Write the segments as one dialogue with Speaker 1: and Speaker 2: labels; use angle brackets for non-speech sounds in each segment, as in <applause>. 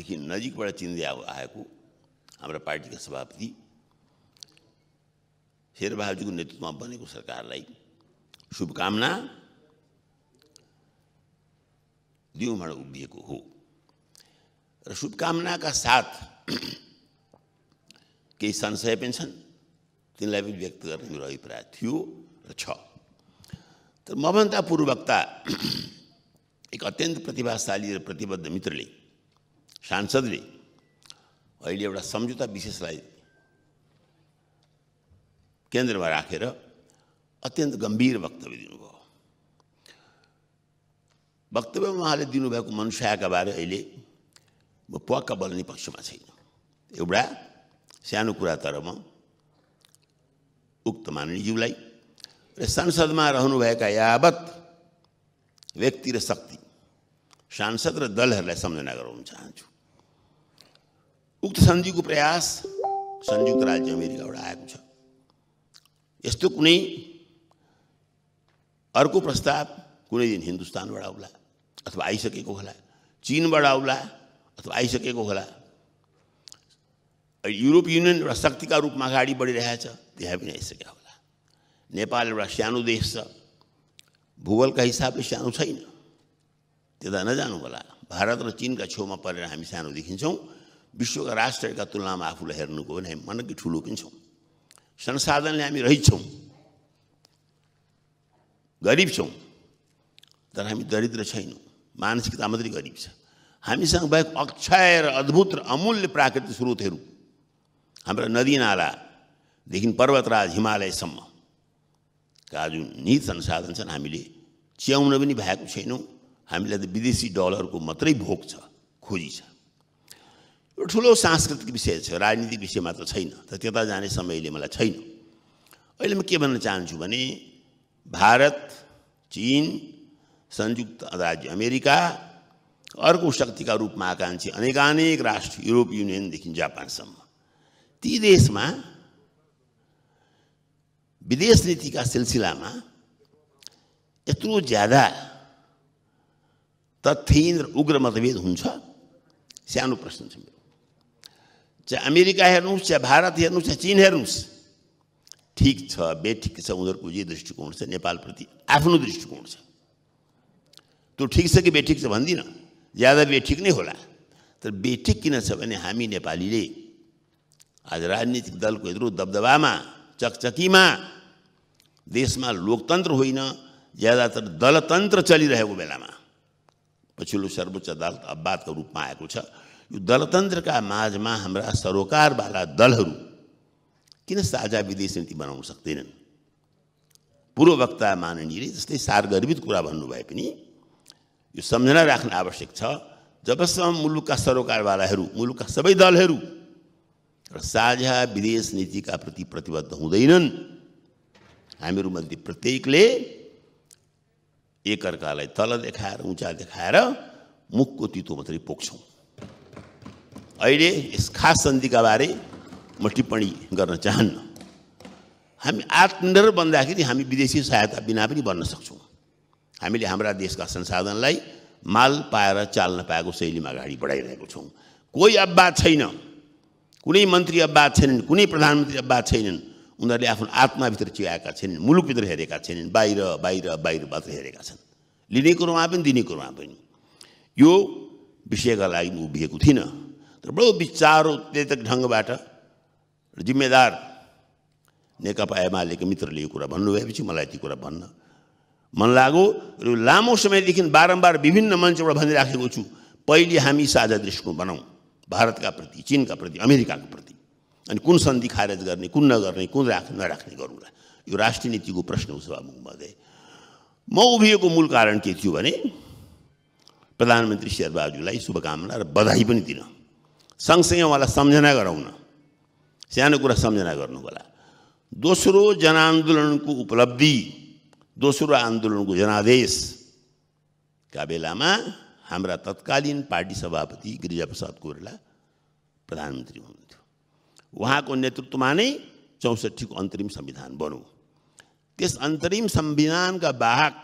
Speaker 1: देखि नजिकबाट चिन्दै आउ हमारा पार्टी का सभापति शेरबहादुरजीको नेतृत्वमा बनेको सरकारलाई शुभकामना दिउँबाट उभिएको हो र का साथ <clears throat> कई संशय पनि व्यक्त करने मेरा अभिप्राय थी तर मभन्दा पूर्ववक्ता एक अत्यंत प्रतिभाशाली प्रतिबद्ध प्रतिबद्ध ने सांसदले अहिले एउटा सम्झौता विशेषलाई केन्द्रमा राखेर अत्यन्त गम्भीर वक्तव्य दिनुभयो वक्तव्यमा उहाँले दिनुभएको मनुष्यका बारे अहिले म पक्का बल्ने पक्षमा छैन एउटा सानो कुरा तर म उक्त माननीयज्यूलाई र संसदमा रहनुभएका यावत व्यक्ति र शक्ति सांसद र दलहरूलाई सम्झना गराउन चाहन्छु उक्त सन्धिको प्रयास संयुक्त राज्य अमेरिकाबाट आएको छ यस्तो कुनै अर्को प्रस्ताव कुनै दिन हिन्दुस्तानबाट आउला अथवा आइसकेको होला चिनबाट आउला अथवा आइसकेको होला युरोप युनियन एउटा शक्तिका रूपमा अगाडि बढिरहेछ त्यहाँ पनि आइसकेको होला नेपाल एउटा सानो देश छ भूगोलका हिसाबले सानो छैन त्यता नजानु होला भारत र चिनका छेउमा परेर हामी सानो देखिन्छौँ विश्वका राष्ट्रका तुलनामा आफूलाई हेर्नुको भने हामी मनकै ठुलो पनि छौँ संसाधनले हामी रहित छौँ गरिब छौँ तर हामी दरिद्र छैनौँ मानसिकता मात्रै गरिब छ हामीसँग भएको अक्षय र अद्भुत र अमूल्य प्राकृतिक स्रोतहरू हाम्रा नालादेखि पर्वतराज हिमालयसम्म का जुन निहित संसाधन छन् हामीले च्याउन पनि भएको छैनौँ हामीलाई त विदेशी डलरको मात्रै भोग छ खोजी छ ठूल सांस्कृतिक विषय राजनीतिक विषय मात्र छैन जाने समय मैं छेन छैन अहिले भारत चीन संयुक्त राज्य अमेरिका अर्क शक्ति का रूप में आकांक्षी अनेकानेक राष्ट्र यूरोप यूनियन देखि जापानसम ती देश में विदेश नीति का सिलसिला में यो ज्यादा तथ्यहीन उग्र मतभेद हो सो प्रश्न मेरे चाहे अमेरिका हेर्नुहोस् चाहे भारत हेर्नुहोस् चाहे चिन हेर्नुहोस् ठिक छ बेठिक छ उनीहरूको जे दृष्टिकोण छ नेपालप्रति आफ्नो दृष्टिकोण छ त्यो ठिक छ कि बेठिक छ भन्दिनँ ज्यादा बेठिक नै होला तर बेठिक किन छ भने हामी नेपालीले आज राजनीतिक दलको यत्रो दबदबामा चकचकीमा देशमा लोकतन्त्र होइन ज्यादातर दलतन्त्र चलिरहेको बेलामा पछिल्लो सर्वोच्च अदालत का रूपमा आएको छ दलतंत्र का में हमारा सरोकारवाला वाला किन काजा विदेश नीति सकते पूर्व पूर्ववक्ता माननीय जस्ते सारगर्भित कुछ भन्न भाई समझना सम्झना राख्न आवश्यक मूलुक का सरोकार वाला मूलुक का सब दल साझा विदेश नीति का प्रति प्रतिबद्ध हमीर मध्य प्रत्येक एक अर्य तल देखा उचा मुख को तितो मत पोख्छौँ अस यस खास का बारे म टिप्पणी करना चाहन्न हम आत्मनिर्भर खेल हम विदेशी सहायता बिना भी बन सकता हमी हमारा देश का संसाधन माल पाए चाल पाए शैली में अगड़ी बढ़ाई रख कोई छैन कुनै मन्त्री मंत्री छैनन् कुनै कुछ प्रधानमंत्री छैनन् उनीहरूले उन्ले आत्मा चियाएका छैनन् मुलुकभित्र हेरेका छैनन् बाहिर बाहर बाहर मात्र हेरेका लिने कुरो में दिने कुरोमा पनि विषय का लगी उभिएको थी तर बडो विचार उत्तेजक ढङ्गबाट जिम्मेदार नेकपा एमालेको मित्रले यो कुरा भन्नुभएपछि मलाई त्यो कुरा भन्न मन लाग्यो र लामो समयदेखि बारम्बार विभिन्न मञ्चबाट भनिराखेको छु पहिले हामी साझा दृष्टिकोण बनाउँ भारतका प्रति चिनका प्रति अमेरिकाको प्रति अनि कुन सन्धि खारेज गर्ने कुन नगर्ने कुन राख्ने नराख्ने गरौँला यो राष्ट्रिय नीतिको प्रश्न उसो महोदय म उभिएको मूल कारण के थियो भने प्रधानमन्त्री शेरबहादुरलाई शुभकामना र बधाई पनि दिन समझना उहाँलाई सम्झना गराउन सानो कुरा सम्झना दोसरो जन दोस्रो जनआन्दोलनको उपलब्धि दोस्रो आन्दोलनको जनादेशका बेलामा हाम्रा तत्कालीन पार्टी सभापति गिरिजाप्रसाद कोइराला प्रधानमन्त्री हुनुहुन्थ्यो उहाँको नेतृत्वमा नै चौसठीको अन्तरिम संविधान बन्यो त्यस अन्तरिम संविधानका वाहक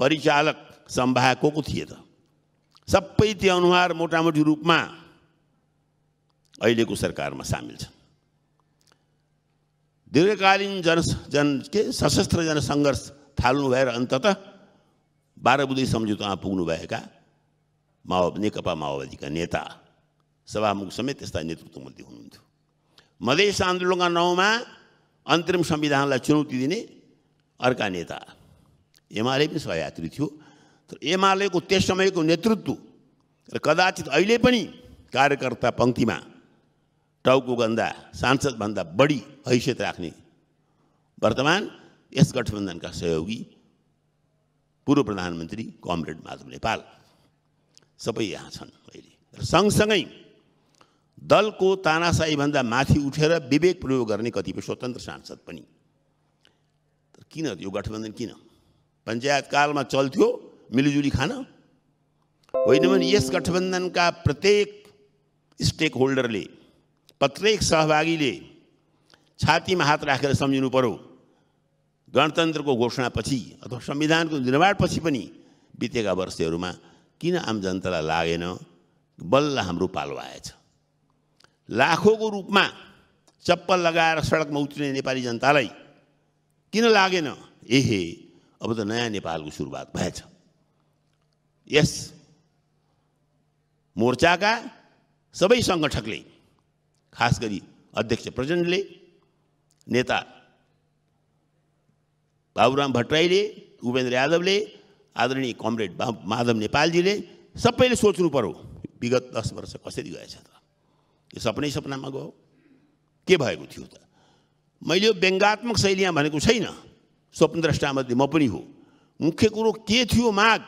Speaker 1: परिचालक सम्वाहक को को थिए त सबै त्यो अनुहार मोटामोटी रूपमा अहिलेको सरकारमा सामेल छन् दीर्घकालीन जन जन के सशस्त्र जनसङ्घर्ष थाल्नु भएर अन्ततः बाह्र बुधे सम्झौतामा पुग्नुभएका माओवादी नेकपा माओवादीका नेता सभामुख समेत यस्ता नेतृत्वमध्ये हुनुहुन्थ्यो मधेस आन्दोलनका नाउँमा अन्तरिम संविधानलाई चुनौती दिने अर्का नेता एमाले पनि सहयात्री थियो तर एमालेको त्यस समयको नेतृत्व र कदाचित अहिले पनि कार्यकर्ता पङ्क्तिमा टाउको गंदा सांसद भन्दा बढी हैसियत राख्ने वर्तमान यस गठबन्धनका सहयोगी पूर्व प्रधानमन्त्री कमरेड माधव नेपाल सबै यहाँ छन् अहिले को सँगसँगै दलको मथि माथि उठेर विवेक प्रयोग गर्ने कतिपय स्वतन्त्र सांसद पनि किन यो गठबन्धन किन पञ्चायतकालमा चल्थ्यो मिलिजुली खान होइन भने यस गठबन्धनका प्रत्येक स्टेक होल्डरले प्रत्येक सहभागीले छातीमा हात राखेर सम्झिनु पर्यो गणतन्त्रको घोषणापछि अथवा संविधानको निर्माणपछि पनि बितेका वर्षहरूमा किन आम जनतालाई लागेन बल्ल हाम्रो पालो आएछ लाखौँको रूपमा चप्पल लगाएर सडकमा उत्रिने नेपाली जनतालाई किन लागेन एहे अब त नयाँ नेपालको सुरुवात भएछ यस मोर्चाका सबै सङ्गठकले खास गरी अध्यक्ष प्रचण्डले नेता बाबुराम भट्टराईले उपेन्द्र यादवले आदरणीय कमरेड माधव नेपालजीले सबैले सोच्नु पर्यो विगत दस वर्ष कसरी गएछ त यो सपनै सपनामा गयो के भएको थियो त मैले यो व्यङ्गात्मक यहाँ भनेको छैन स्वप्नद्रष्टामध्ये म पनि हो मुख्य कुरो के थियो माग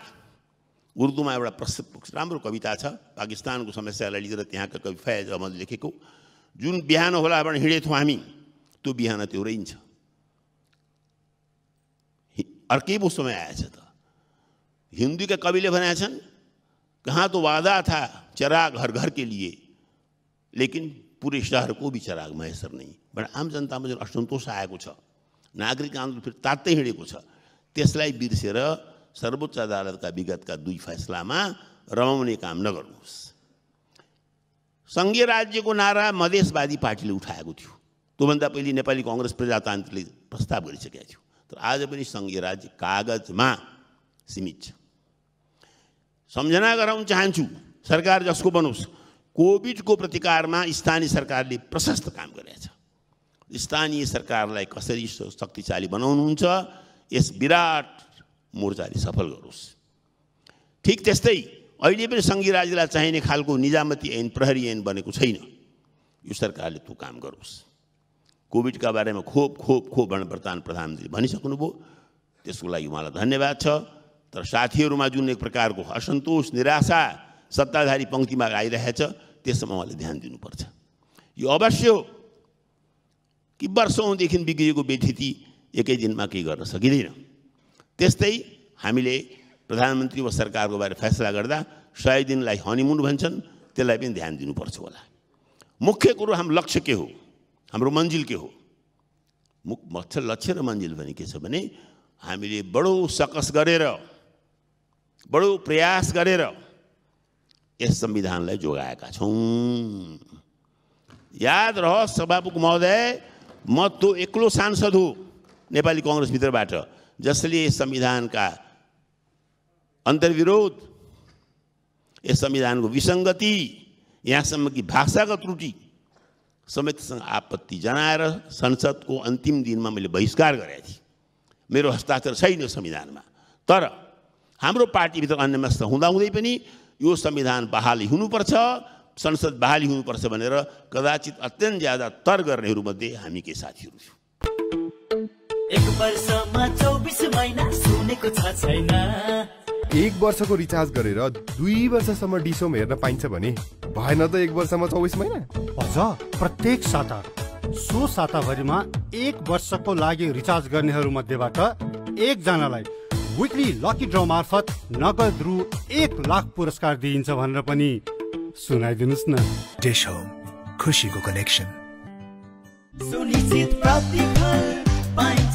Speaker 1: उर्दूमा एउटा प्रसिद्ध राम्रो कविता छ पाकिस्तानको समस्यालाई लिएर त्यहाँका कवि फैज अहमद लेखेको जो बिहान हो हिड़े थो हमी तो बिहान तो रही अर्क पो समय आए तो हिंदू के कवि ने बना कहाँ तो वादा था चराग हर घर के लिए लेकिन पूरे शहर को भी चराग मैसर नहीं बड़ा आम जनता में जो असंतोष आगे नागरिक आंदोलन फिर तात्तै तेसला बिर्स सर्वोच्च अदालत का विगत का दुई फैसला में रमने काम नगर्नोस् सङ्घीय राज्यको नारा मधेसवादी पार्टीले उठाएको थियो त्योभन्दा पहिले नेपाली कङ्ग्रेस प्रजातान्त्रिकले प्रस्ताव गरिसकेको थियो तर आज पनि सङ्घीय राज्य कागजमा सीमित छ सम्झना गराउन चाहन्छु सरकार जसको बनोस् कोभिडको प्रतिकारमा स्थानीय सरकारले प्रशस्त काम छ स्थानीय सरकारलाई कसरी शक्तिशाली बनाउनुहुन्छ यस विराट मोर्चाले सफल गरोस् ठिक त्यस्तै अहिले पनि सङ्घीय राज्यलाई चाहिने खालको निजामती ऐन प्रहरी ऐन बनेको छैन यो सरकारले त्यो काम गरोस् कोभिडका बारेमा खोप खोप खोप भनेर प्रधान प्रधानमन्त्री भनिसक्नुभयो त्यसको लागि उहाँलाई धन्यवाद छ तर साथीहरूमा जुन एक प्रकारको असन्तोष निराशा सत्ताधारी पङ्क्तिमा आइरहेछ त्यसमा उहाँले ध्यान दिनुपर्छ यो अवश्य हो कि वर्षौँदेखि बिग्रिएको व्यथिति एकै दिनमा केही गर्न सकिँदैन त्यस्तै हामीले प्रधानमन्त्री वा सरकारको बारे फैसला गर्दा सय दिनलाई हनीमुन भन्छन् त्यसलाई पनि ध्यान दिनुपर्छ होला मुख्य कुरो हाम्रो लक्ष्य के हो हाम्रो मन्जिल के हो मुख्य लक्ष्य र मन्जिल भने के छ भने हामीले बडो सकस गरेर बडो प्रयास गरेर यस संविधानलाई जोगाएका छौँ याद रह सभामुख महोदय म त्यो एक्लो सांसद हो नेपाली कङ्ग्रेसभित्रबाट जसले संविधानका अन्तर्विरोध यस संविधानको विसङ्गति यहाँसम्म कि भाषाको त्रुटि समेतसँग आपत्ति जनाएर संसदको अन्तिम दिनमा मैले बहिष्कार गरेको थिएँ मेरो हस्ताक्षर छैन संविधानमा तर हाम्रो पार्टीभित्र अन्यमस्त हुँदाहुँदै पनि यो संविधान बहाली हुनुपर्छ संसद बहाली हुनुपर्छ भनेर कदाचित अत्यन्त ज्यादा तर गर्नेहरूमध्ये हामी के साथीहरू छौँ एक वर्षमा चौबिस महिना सुनेको छ छैन एक वर्षको रिचार्ज गरेर दुई वर्षसम्म डिसोम हेर्न पाइन्छ भने भएन त एक वर्षमा चौबिस महिना अझ प्रत्येक साता सो साताभरिमा एक वर्षको लागि रिचार्ज गर्नेहरू मध्येबाट एकजनालाई विकली लकी ड्र मार्फत नगद रु एक लाख पुरस्कार दिइन्छ भनेर पनि सुनाइदिनुहोस् न डिसो खुसीको कनेक्सन